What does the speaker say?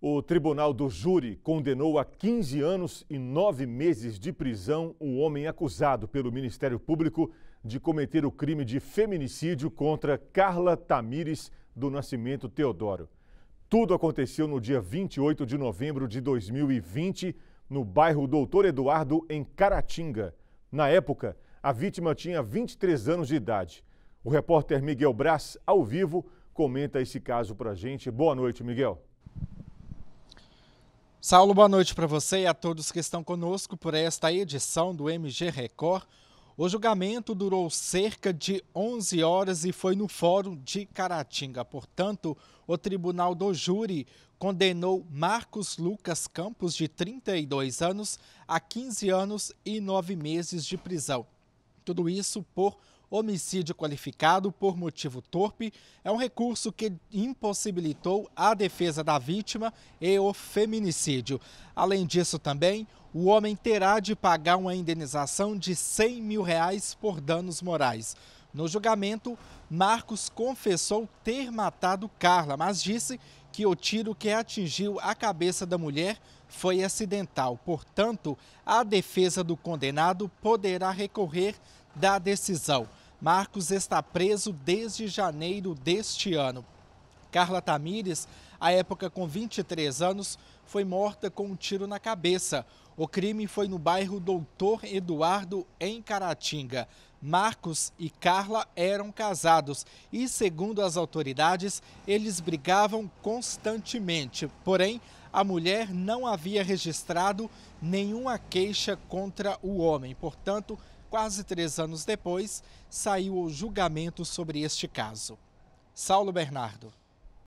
O tribunal do júri condenou a 15 anos e 9 meses de prisão um homem acusado pelo Ministério Público de cometer o crime de feminicídio contra Carla Tamires do Nascimento Teodoro. Tudo aconteceu no dia 28 de novembro de 2020, no bairro Doutor Eduardo, em Caratinga. Na época, a vítima tinha 23 anos de idade. O repórter Miguel Braz, ao vivo, comenta esse caso para a gente. Boa noite, Miguel. Saulo, boa noite para você e a todos que estão conosco por esta edição do MG Record. O julgamento durou cerca de 11 horas e foi no Fórum de Caratinga. Portanto, o Tribunal do Júri condenou Marcos Lucas Campos, de 32 anos, a 15 anos e 9 meses de prisão. Tudo isso por Homicídio qualificado por motivo torpe é um recurso que impossibilitou a defesa da vítima e o feminicídio. Além disso, também, o homem terá de pagar uma indenização de 100 mil reais por danos morais. No julgamento, Marcos confessou ter matado Carla, mas disse que o tiro que atingiu a cabeça da mulher foi acidental. Portanto, a defesa do condenado poderá recorrer da decisão. Marcos está preso desde janeiro deste ano. Carla Tamires, à época com 23 anos, foi morta com um tiro na cabeça. O crime foi no bairro Doutor Eduardo, em Caratinga. Marcos e Carla eram casados e, segundo as autoridades, eles brigavam constantemente. Porém, a mulher não havia registrado nenhuma queixa contra o homem. Portanto, quase três anos depois, saiu o julgamento sobre este caso. Saulo Bernardo.